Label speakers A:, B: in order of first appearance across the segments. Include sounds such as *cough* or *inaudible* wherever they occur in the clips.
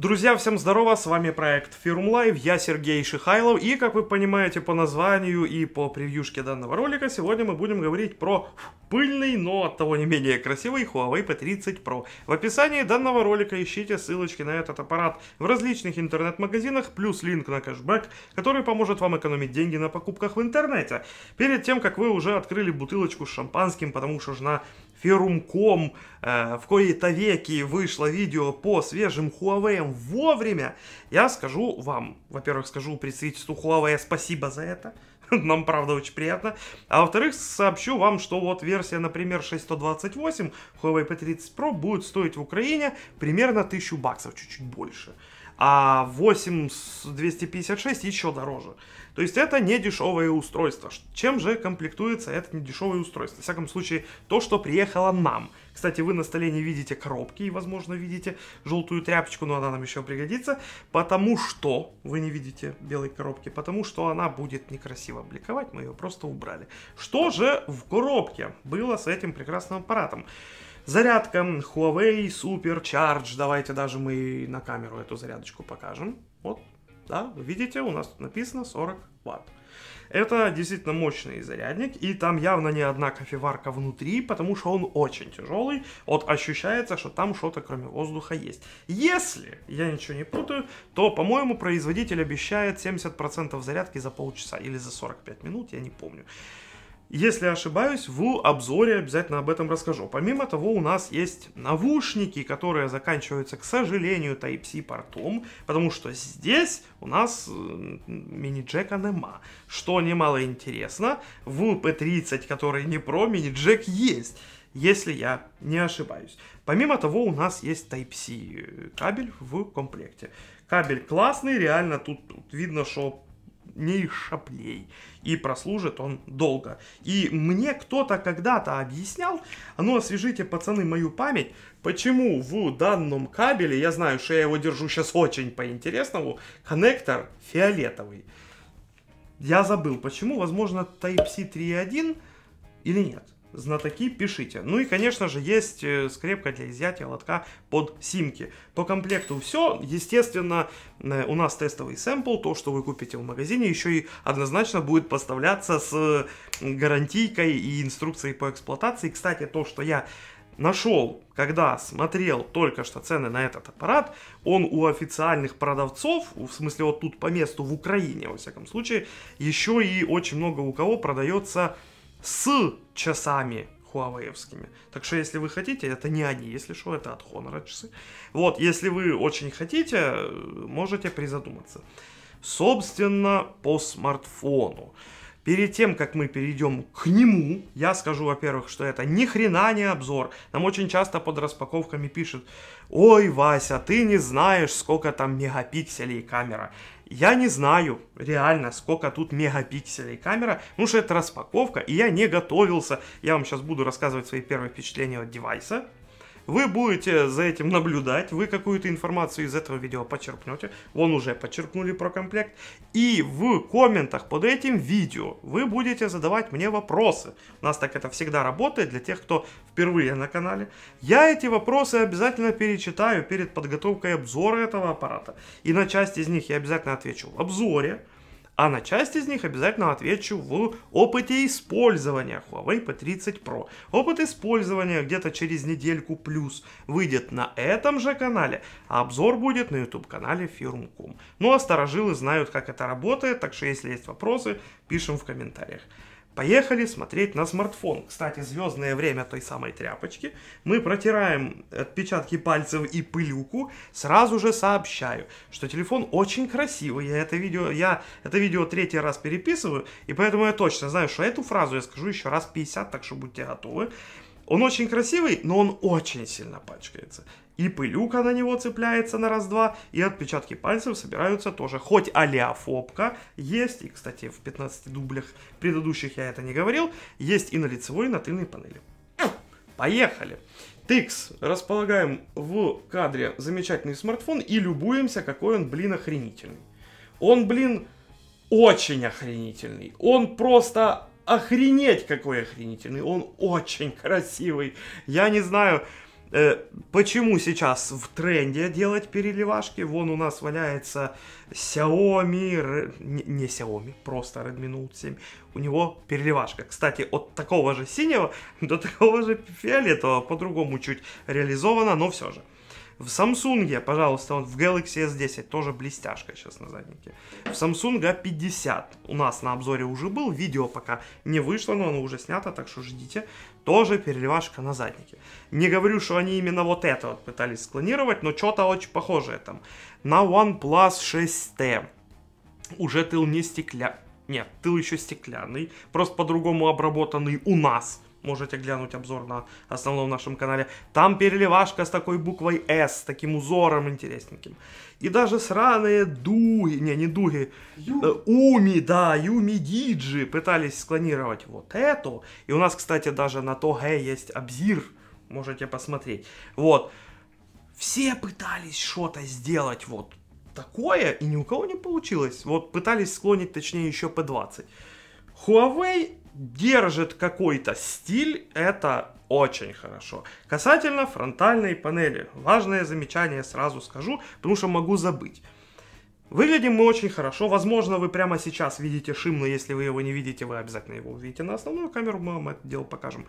A: Друзья, всем здорово, с вами проект Firm Live, я Сергей Шихайлов, и как вы понимаете по названию и по превьюшке данного ролика, сегодня мы будем говорить про пыльный, но от того не менее красивый Huawei P30 Pro. В описании данного ролика ищите ссылочки на этот аппарат в различных интернет-магазинах, плюс линк на кэшбэк, который поможет вам экономить деньги на покупках в интернете. Перед тем, как вы уже открыли бутылочку с шампанским, потому что жена Ферумком, э, в кои-то веки вышло видео по свежим Huawei вовремя, я скажу вам, во-первых, скажу представительству Huawei спасибо за это, *laughs* нам правда очень приятно. А во-вторых, сообщу вам, что вот версия, например, 628 Huawei P30 Pro будет стоить в Украине примерно 1000 баксов, чуть-чуть больше а 8256 еще дороже. То есть это не дешевое устройство. Чем же комплектуется это не дешевое устройство? В всяком случае, то, что приехало нам. Кстати, вы на столе не видите коробки и, возможно, видите желтую тряпочку, но она нам еще пригодится, потому что вы не видите белой коробки, потому что она будет некрасиво бликовать, мы ее просто убрали. Что же в коробке было с этим прекрасным аппаратом? Зарядка Huawei Supercharge. Давайте даже мы на камеру эту зарядочку покажем. Вот, да, видите, у нас тут написано 40 ватт. Это действительно мощный зарядник, и там явно не одна кофеварка внутри, потому что он очень тяжелый. Вот ощущается, что там что-то кроме воздуха есть. Если я ничего не путаю, то, по-моему, производитель обещает 70% зарядки за полчаса или за 45 минут, я не помню. Если ошибаюсь, в обзоре обязательно об этом расскажу. Помимо того, у нас есть наушники, которые заканчиваются, к сожалению, Type-C портом, потому что здесь у нас э, мини-джека нема, что немало интересно. В P30, который не про, мини-джек есть если я не ошибаюсь. Помимо того, у нас есть Type-C кабель в комплекте. Кабель классный, реально тут, тут видно, что шаплей. И прослужит он долго. И мне кто-то когда-то объяснял, а ну освежите, пацаны, мою память, почему в данном кабеле, я знаю, что я его держу сейчас очень по-интересному, коннектор фиолетовый. Я забыл, почему, возможно, Type-C 3.1 или нет знатоки, пишите. Ну и, конечно же, есть э, скрепка для изъятия лотка под симки. По комплекту все. Естественно, э, у нас тестовый сэмпл, то, что вы купите в магазине, еще и однозначно будет поставляться с гарантийкой и инструкцией по эксплуатации. Кстати, то, что я нашел, когда смотрел только что цены на этот аппарат, он у официальных продавцов, в смысле вот тут по месту в Украине, во всяком случае, еще и очень много у кого продается с часами хуавеевскими. Так что, если вы хотите, это не они, если что, это от Honor часы. Вот, если вы очень хотите, можете призадуматься. Собственно, по смартфону. Перед тем, как мы перейдем к нему, я скажу, во-первых, что это ни хрена не обзор. Нам очень часто под распаковками пишут, ой, Вася, ты не знаешь, сколько там мегапикселей камера. Я не знаю реально, сколько тут мегапикселей камера, потому ну, что это распаковка, и я не готовился. Я вам сейчас буду рассказывать свои первые впечатления от девайса. Вы будете за этим наблюдать, вы какую-то информацию из этого видео почерпнете, Вон уже подчеркнули про комплект. И в комментах под этим видео вы будете задавать мне вопросы. У нас так это всегда работает для тех, кто впервые на канале. Я эти вопросы обязательно перечитаю перед подготовкой обзора этого аппарата. И на часть из них я обязательно отвечу в обзоре а на часть из них обязательно отвечу в опыте использования Huawei P30 Pro. Опыт использования где-то через недельку плюс выйдет на этом же канале, а обзор будет на YouTube-канале Firmcom. Ну а старожилы знают, как это работает, так что если есть вопросы, пишем в комментариях. Поехали смотреть на смартфон. Кстати, звездное время той самой тряпочки. Мы протираем отпечатки пальцев и пылюку. Сразу же сообщаю, что телефон очень красивый. Я это видео, я это видео третий раз переписываю, и поэтому я точно знаю, что эту фразу я скажу еще раз 50, так что будьте готовы. Он очень красивый, но он очень сильно пачкается. И пылюка на него цепляется на раз-два, и отпечатки пальцев собираются тоже. Хоть алиофобка есть, и, кстати, в 15 дублях предыдущих я это не говорил, есть и на лицевой, и на тыльной панели. Поехали! TX располагаем в кадре замечательный смартфон и любуемся, какой он, блин, охренительный. Он, блин, очень охренительный. Он просто охренеть какой охренительный, он очень красивый. Я не знаю, э, почему сейчас в тренде делать переливашки. Вон у нас валяется Xiaomi, не, не Xiaomi, просто Redmi Note 7. У него переливашка. Кстати, от такого же синего *laughs* до такого же фиолетового, по-другому чуть реализовано, но все же. В Samsung, пожалуйста, он в Galaxy S10 тоже блестяшка сейчас на заднике. В Samsung A50 у нас на обзоре уже был, видео пока не вышло, но оно уже снято, так что ждите. Тоже переливашка на заднике. Не говорю, что они именно вот это вот пытались склонировать, но что-то очень похожее там. На OnePlus 6T уже тыл не стекля... Нет, тыл еще стеклянный, просто по-другому обработанный у нас можете глянуть обзор на основном нашем канале. Там переливашка с такой буквой S, с таким узором интересненьким. И даже сраные дуги, не, не дуги, Ю... Э, уми, да, юми диджи пытались склонировать вот эту. И у нас, кстати, даже на то тоге есть обзир, можете посмотреть. Вот. Все пытались что-то сделать вот такое, и ни у кого не получилось. Вот пытались склонить, точнее, еще P20. Huawei держит какой-то стиль, это очень хорошо. Касательно фронтальной панели, важное замечание сразу скажу, потому что могу забыть. Выглядим мы очень хорошо. Возможно, вы прямо сейчас видите шим, но если вы его не видите, вы обязательно его увидите на основную камеру. Мы вам это дело покажем.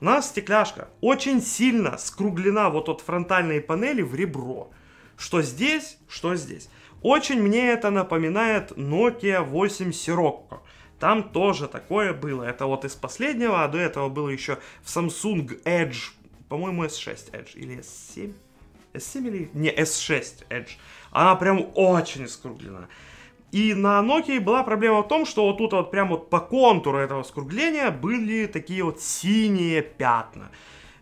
A: У нас стекляшка очень сильно скруглена вот от фронтальной панели в ребро. Что здесь, что здесь. Очень мне это напоминает Nokia 8 Sirocco. Там тоже такое было. Это вот из последнего, а до этого было еще в Samsung Edge, по-моему, S6 Edge или S7. S7 или... Не, S6 Edge. Она прям очень скруглена. И на Nokia была проблема в том, что вот тут вот прям вот по контуру этого скругления были такие вот синие пятна.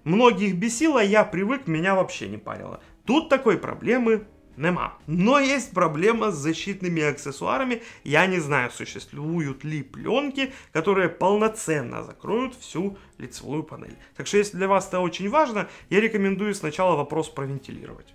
A: Многих бесило, я привык, меня вообще не парило. Тут такой проблемы нема. Но есть проблема с защитными аксессуарами. Я не знаю, существуют ли пленки, которые полноценно закроют всю лицевую панель. Так что если для вас это очень важно, я рекомендую сначала вопрос провентилировать.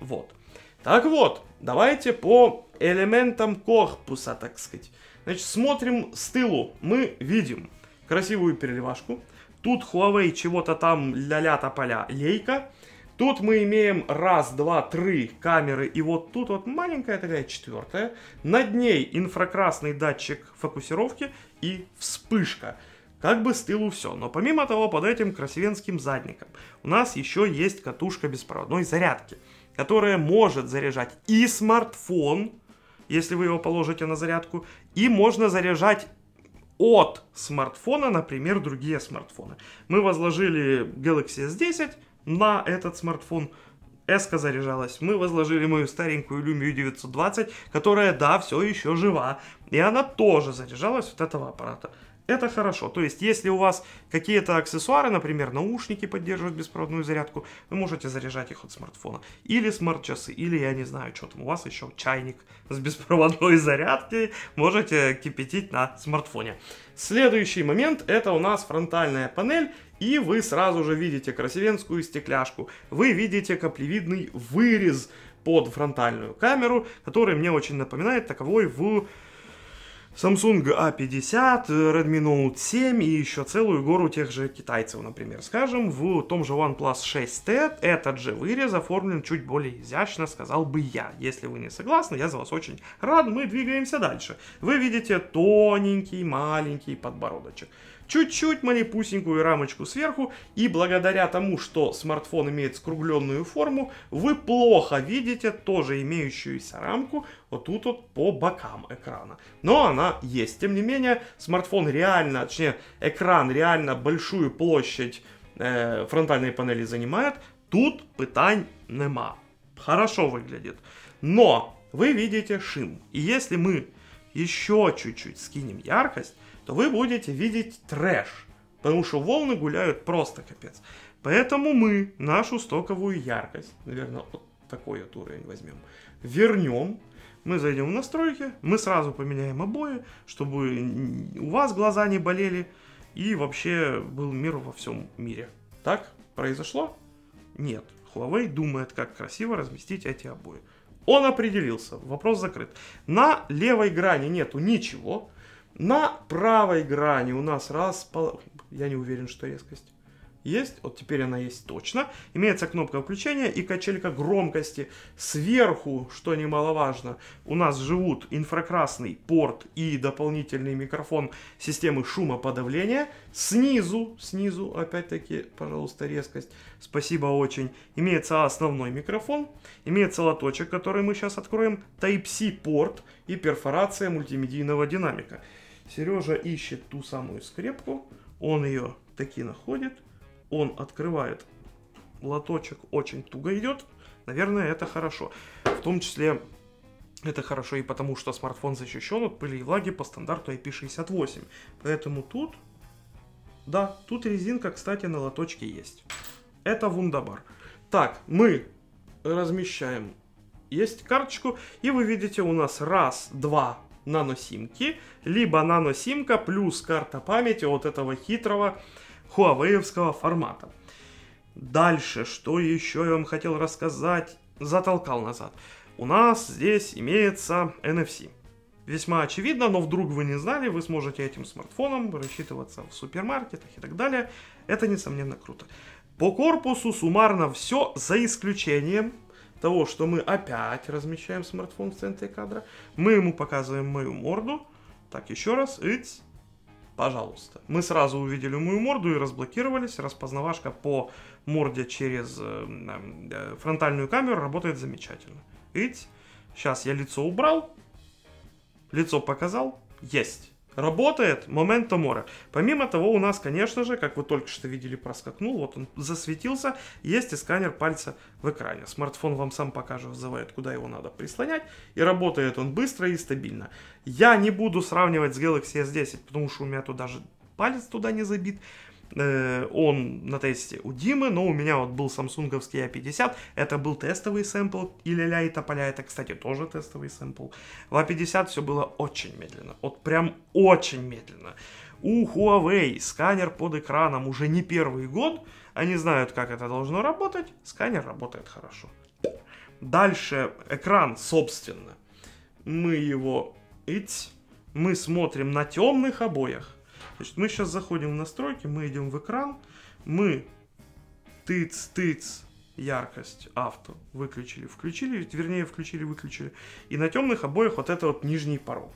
A: Вот. Так вот, давайте по элементам корпуса, так сказать. Значит, смотрим с тылу. Мы видим красивую переливашку. Тут Huawei чего-то там ля-ля-то поля лейка. Тут мы имеем раз, два, три камеры, и вот тут вот маленькая такая четвертая. Над ней инфракрасный датчик фокусировки и вспышка. Как бы с тылу все, но помимо того, под этим красивенским задником у нас еще есть катушка беспроводной зарядки, которая может заряжать и смартфон, если вы его положите на зарядку, и можно заряжать от смартфона, например, другие смартфоны. Мы возложили Galaxy S10, на этот смартфон Эска заряжалась. Мы возложили мою старенькую Lumia 920, которая, да, все еще жива. И она тоже заряжалась от этого аппарата. Это хорошо. То есть, если у вас какие-то аксессуары, например, наушники поддерживают беспроводную зарядку, вы можете заряжать их от смартфона. Или смарт-часы, или я не знаю, что там у вас еще, чайник с беспроводной зарядкой, можете кипятить на смартфоне. Следующий момент, это у нас фронтальная панель, и вы сразу же видите красивенскую стекляшку. Вы видите каплевидный вырез под фронтальную камеру, который мне очень напоминает таковой в Samsung A50, э, Redmi Note 7 и еще целую гору тех же китайцев, например. Скажем, в том же OnePlus 6T этот же вырез оформлен чуть более изящно, сказал бы я. Если вы не согласны, я за вас очень рад, мы двигаемся дальше. Вы видите тоненький маленький подбородочек чуть-чуть малипусенькую рамочку сверху, и благодаря тому, что смартфон имеет скругленную форму, вы плохо видите тоже имеющуюся рамку вот тут вот по бокам экрана. Но она есть. Тем не менее, смартфон реально, точнее, экран реально большую площадь э, фронтальной панели занимает. Тут пытань нема. Хорошо выглядит. Но вы видите шим. И если мы еще чуть-чуть скинем яркость, то вы будете видеть трэш. Потому что волны гуляют просто капец. Поэтому мы нашу стоковую яркость, наверное, вот такой вот уровень возьмем, вернем. Мы зайдем в настройки, мы сразу поменяем обои, чтобы у вас глаза не болели и вообще был мир во всем мире. Так произошло? Нет. Huawei думает, как красиво разместить эти обои. Он определился, вопрос закрыт. На левой грани нету ничего, на правой грани у нас раз, я не уверен, что резкость, есть, вот теперь она есть точно. Имеется кнопка включения и качелька громкости. Сверху, что немаловажно, у нас живут инфракрасный порт и дополнительный микрофон системы шумоподавления. Снизу, снизу, опять-таки, пожалуйста, резкость, спасибо очень. Имеется основной микрофон, имеется лоточек, который мы сейчас откроем, Type-C порт и перфорация мультимедийного динамика. Сережа ищет ту самую скрепку, он ее таки находит он открывает лоточек, очень туго идет. Наверное, это хорошо. В том числе это хорошо и потому, что смартфон защищен от пыли и влаги по стандарту IP68. Поэтому тут... Да, тут резинка, кстати, на лоточке есть. Это вундабар. Так, мы размещаем есть карточку, и вы видите у нас раз, два, наносимки, либо наносимка плюс карта памяти вот этого хитрого хуавеевского формата. Дальше, что еще я вам хотел рассказать, затолкал назад. У нас здесь имеется NFC. Весьма очевидно, но вдруг вы не знали, вы сможете этим смартфоном рассчитываться в супермаркетах и так далее. Это, несомненно, круто. По корпусу суммарно все, за исключением того, что мы опять размещаем смартфон в центре кадра. Мы ему показываем мою морду. Так, еще раз. It's пожалуйста. Мы сразу увидели мою морду и разблокировались. Распознавашка по морде через э, эм, э, фронтальную камеру работает замечательно. Ить. Сейчас я лицо убрал. Лицо показал. Есть работает момент Мора. Помимо того, у нас, конечно же, как вы только что видели, проскакнул, вот он засветился, есть и сканер пальца в экране. Смартфон вам сам покажет, вызывает куда его надо прислонять, и работает он быстро и стабильно. Я не буду сравнивать с Galaxy S10, потому что у меня туда даже палец туда не забит, Э, он на тесте у Димы, но у меня вот был самсунговский A50, а это был тестовый сэмпл, и ля-ля и тополя, это, кстати, тоже тестовый сэмпл. В A50 а все было очень медленно, вот прям очень медленно. У Huawei сканер под экраном уже не первый год, они знают, как это должно работать, сканер работает хорошо. Дальше экран, собственно. Мы его... Ить. Мы смотрим на темных обоях Значит, мы сейчас заходим в настройки, мы идем в экран, мы тыц-тыц яркость авто выключили, включили, вернее, включили, выключили. И на темных обоях вот это вот нижний порог.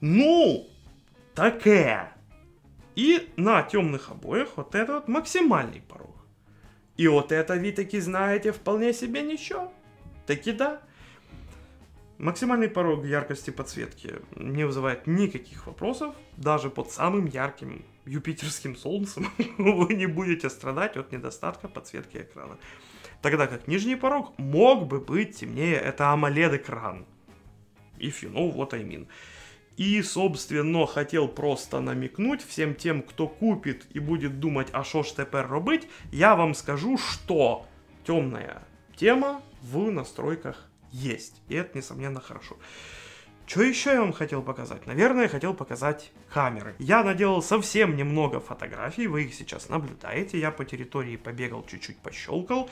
A: Ну, таке. И на темных обоях вот это вот максимальный порог. И вот это вы таки знаете вполне себе ничего. Таки да. Максимальный порог яркости подсветки не вызывает никаких вопросов. Даже под самым ярким юпитерским солнцем *laughs* вы не будете страдать от недостатка подсветки экрана. Тогда как нижний порог мог бы быть темнее. Это AMOLED-экран. If you know what I mean. И, собственно, хотел просто намекнуть всем тем, кто купит и будет думать, а что ж теперь робить, я вам скажу, что темная тема в настройках есть. И это, несомненно, хорошо. Что еще я вам хотел показать? Наверное, я хотел показать камеры. Я наделал совсем немного фотографий, вы их сейчас наблюдаете. Я по территории побегал, чуть-чуть пощелкал.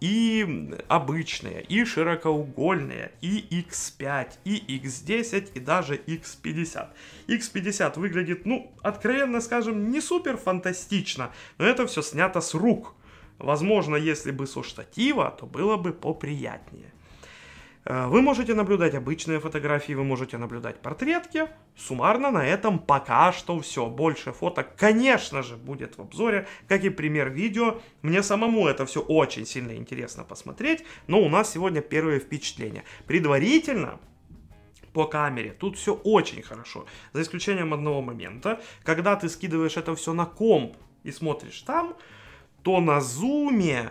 A: И обычные, и широкоугольные, и X5, и X10, и даже X50. X50 выглядит, ну, откровенно скажем, не супер фантастично, но это все снято с рук. Возможно, если бы со штатива, то было бы поприятнее. Э, вы можете наблюдать обычные фотографии, вы можете наблюдать портретки. Суммарно на этом пока что все. Больше фото, конечно же, будет в обзоре, как и пример видео. Мне самому это все очень сильно интересно посмотреть, но у нас сегодня первое впечатление. Предварительно по камере. Тут все очень хорошо, за исключением одного момента. Когда ты скидываешь это все на комп и смотришь там, то на зуме,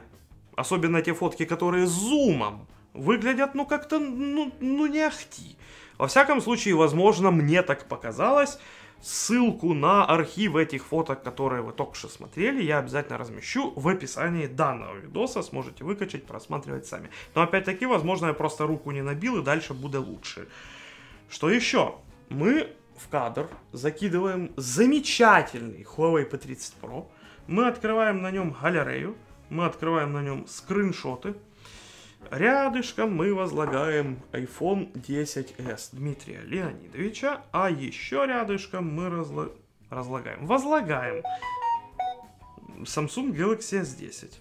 A: особенно те фотки, которые зумом, выглядят, ну, как-то, ну, ну, не ахти. Во всяком случае, возможно, мне так показалось. Ссылку на архив этих фоток, которые вы только что смотрели, я обязательно размещу в описании данного видоса. Сможете выкачать, просматривать сами. Но опять-таки, возможно, я просто руку не набил и дальше будет лучше. Что еще? Мы в кадр закидываем замечательный Huawei P30 Pro. Мы открываем на нем галерею, мы открываем на нем скриншоты. Рядышком мы возлагаем iPhone 10s Дмитрия Леонидовича, а еще рядышком мы разла... разлагаем, возлагаем Samsung Galaxy S10,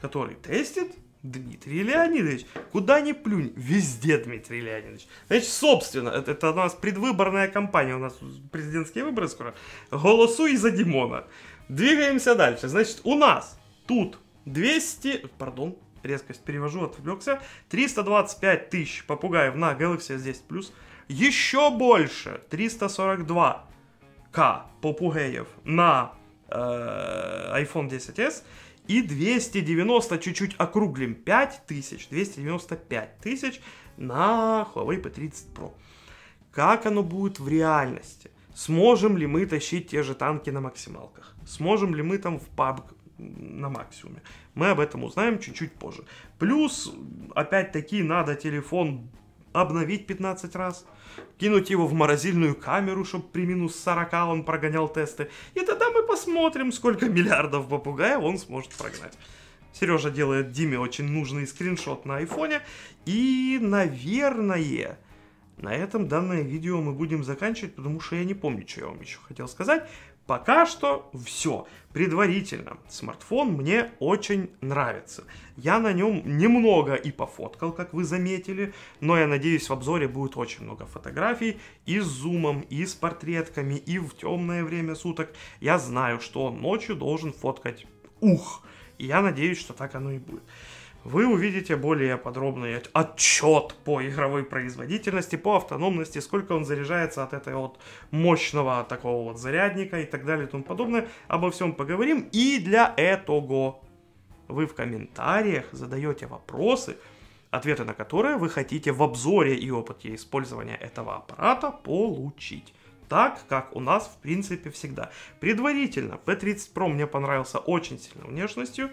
A: который тестит Дмитрий Леонидович. Куда ни плюнь, везде Дмитрий Леонидович. Значит, собственно, это, это у нас предвыборная кампания, у нас президентские выборы скоро. Голосуй за Димона. Двигаемся дальше. Значит, у нас тут 200... Пардон, резкость перевожу, отвлекся. 325 тысяч попугаев на Galaxy S10 Plus. Еще больше, 342 к попугаев на э, iPhone 10s и 290, чуть-чуть округлим, 5000, 295 тысяч на Huawei P30 Pro. Как оно будет в реальности? Сможем ли мы тащить те же танки на максималках? Сможем ли мы там в PUBG на максимуме. Мы об этом узнаем чуть-чуть позже. Плюс, опять-таки, надо телефон обновить 15 раз, кинуть его в морозильную камеру, чтобы при минус 40 он прогонял тесты. И тогда мы посмотрим, сколько миллиардов попугаев он сможет прогнать. Сережа делает Диме очень нужный скриншот на айфоне. И, наверное, на этом данное видео мы будем заканчивать, потому что я не помню, что я вам еще хотел сказать. Пока что все. Предварительно. Смартфон мне очень нравится. Я на нем немного и пофоткал, как вы заметили, но я надеюсь, в обзоре будет очень много фотографий и с зумом, и с портретками, и в темное время суток. Я знаю, что он ночью должен фоткать ух. И я надеюсь, что так оно и будет вы увидите более подробный отчет по игровой производительности, по автономности, сколько он заряжается от этого вот мощного такого вот зарядника и так далее и тому подобное. Обо всем поговорим. И для этого вы в комментариях задаете вопросы, ответы на которые вы хотите в обзоре и опыте использования этого аппарата получить так, как у нас, в принципе, всегда. Предварительно, P30 Pro мне понравился очень сильно внешностью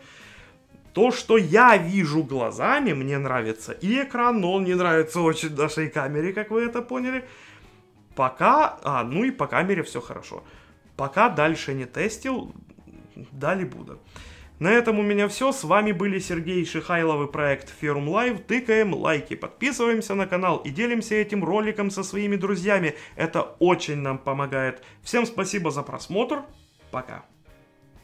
A: то, что я вижу глазами, мне нравится и экран, но он не нравится очень нашей камере, как вы это поняли. Пока, а, ну и по камере все хорошо. Пока дальше не тестил, дали буду. На этом у меня все. С вами были Сергей Шихайлов и проект Firm Live. Тыкаем лайки, подписываемся на канал и делимся этим роликом со своими друзьями. Это очень нам помогает. Всем спасибо за просмотр. Пока.